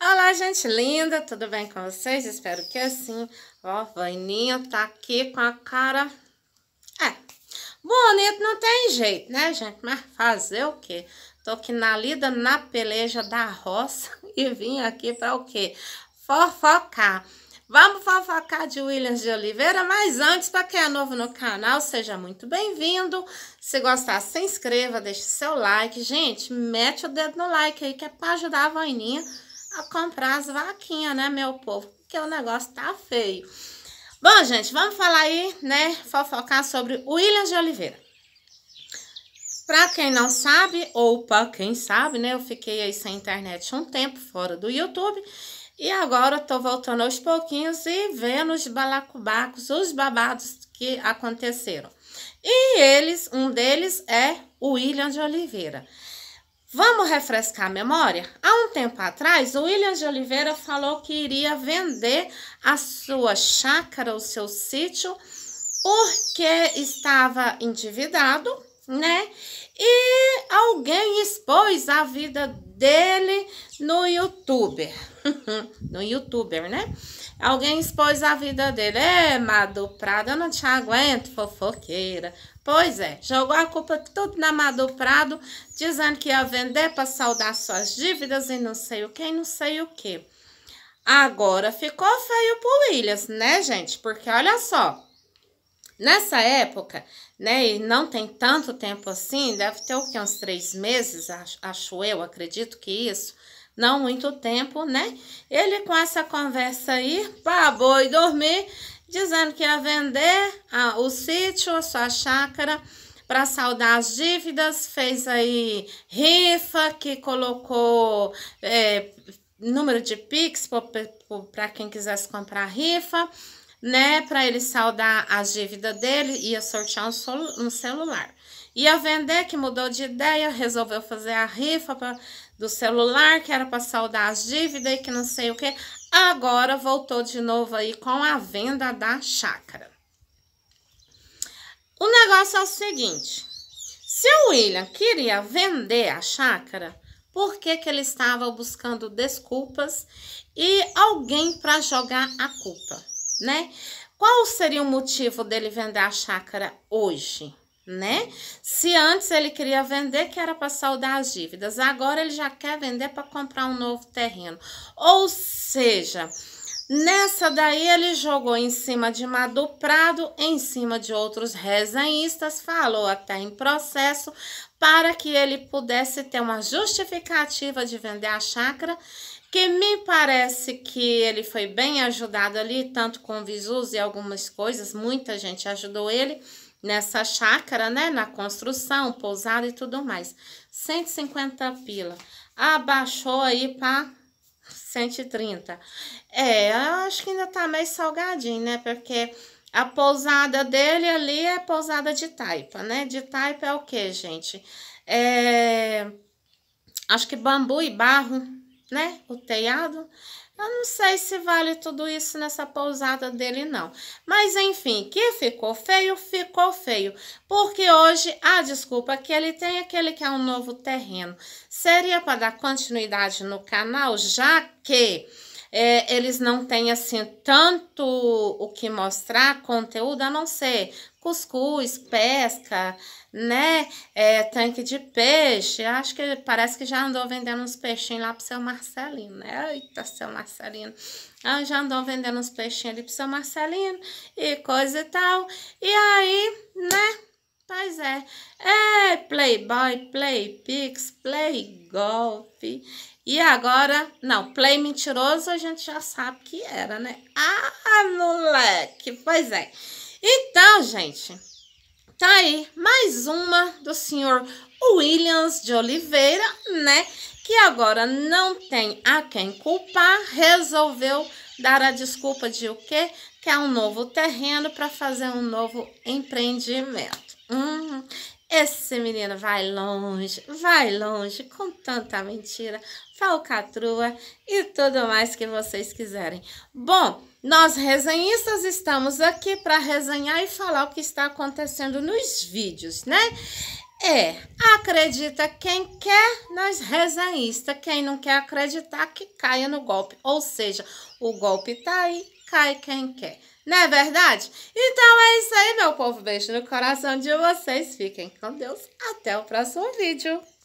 Olá, gente linda, tudo bem com vocês? Espero que sim. Ó, Vaninha tá aqui com a cara... É, bonito não tem jeito, né, gente? Mas fazer o quê? Tô aqui na lida, na peleja da roça e vim aqui pra o quê? Fofocar. Vamos fofocar de Williams de Oliveira, mas antes, para quem é novo no canal, seja muito bem-vindo. Se gostar, se inscreva, deixe seu like. Gente, mete o dedo no like aí, que é para ajudar a Vaninha a comprar as vaquinhas, né, meu povo? Porque o negócio tá feio. Bom, gente, vamos falar aí, né, fofocar sobre o William de Oliveira. Pra quem não sabe, ou pra quem sabe, né, eu fiquei aí sem internet um tempo, fora do YouTube. E agora tô voltando aos pouquinhos e vendo os balacubacos, os babados que aconteceram. E eles, um deles é o William de Oliveira. Vamos refrescar a memória? Há um tempo atrás, o William de Oliveira falou que iria vender a sua chácara, o seu sítio, porque estava endividado né? E alguém expôs a vida dele no YouTube. no YouTuber, né? Alguém expôs a vida dele. É, Madu Prado, eu não te aguento, fofoqueira. Pois é, jogou a culpa tudo na Madu Prado, dizendo que ia vender para saldar suas dívidas e não sei o que, não sei o que. Agora ficou feio pro Williams, né, gente? Porque olha só, Nessa época, né, e não tem tanto tempo assim, deve ter o que, uns três meses, acho, acho eu, acredito que isso, não muito tempo, né? Ele com essa conversa aí, pá, boi dormir, dizendo que ia vender a, ah, o sítio, a sua chácara, para saldar as dívidas, fez aí rifa, que colocou é, número de Pix para quem quisesse comprar rifa, né? Para ele saldar a dívida dele, ia sortear um, um celular. Ia vender, que mudou de ideia, resolveu fazer a rifa pra, do celular, que era para saldar as dívidas e que não sei o que. Agora voltou de novo aí com a venda da chácara. O negócio é o seguinte: se o William queria vender a chácara, por que, que ele estava buscando desculpas e alguém para jogar a culpa? né? Qual seria o motivo dele vender a chácara hoje? né? Se antes ele queria vender, que era para saldar as dívidas, agora ele já quer vender para comprar um novo terreno. Ou seja, nessa daí ele jogou em cima de Madu Prado, em cima de outros resenhistas, falou até em processo para que ele pudesse ter uma justificativa de vender a chácara que me parece que ele foi bem ajudado ali, tanto com visus e algumas coisas, muita gente ajudou ele nessa chácara, né, na construção, pousada e tudo mais. 150 pila. Abaixou aí para 130. É, acho que ainda tá meio salgadinho, né? Porque a pousada dele ali é pousada de taipa, né? De taipa é o que, gente? É, acho que bambu e barro, né? O telhado. Eu não sei se vale tudo isso nessa pousada dele, não. Mas, enfim, que ficou feio, ficou feio. Porque hoje a desculpa que ele tem é que é um novo terreno. Seria para dar continuidade no canal, já que... É, eles não têm assim tanto o que mostrar conteúdo a não ser cuscuz, pesca, né? É, tanque de peixe. Acho que parece que já andou vendendo uns peixinhos lá pro seu Marcelino, né? Eita, seu Marcelino. Ah, já andou vendendo uns peixinhos ali pro seu Marcelino e coisa e tal. E aí, né? Pois é. É Playboy, Play Pix, Play Golf. E agora, não, Play Mentiroso a gente já sabe que era, né? Ah, moleque! Pois é. Então, gente, tá aí mais uma do senhor Williams de Oliveira, né? Que agora não tem a quem culpar, resolveu dar a desculpa de o quê? Que é um novo terreno para fazer um novo empreendimento. Hum, esse menino vai longe, vai longe com tanta mentira, falcatrua e tudo mais que vocês quiserem. Bom, nós resenhistas estamos aqui para resenhar e falar o que está acontecendo nos vídeos, né? É, acredita quem quer, nós resenhista. Quem não quer acreditar, que caia no golpe. Ou seja, o golpe tá aí, cai quem quer. Não é verdade? Então é isso aí, meu povo. Beijo no coração de vocês. Fiquem com Deus. Até o próximo vídeo.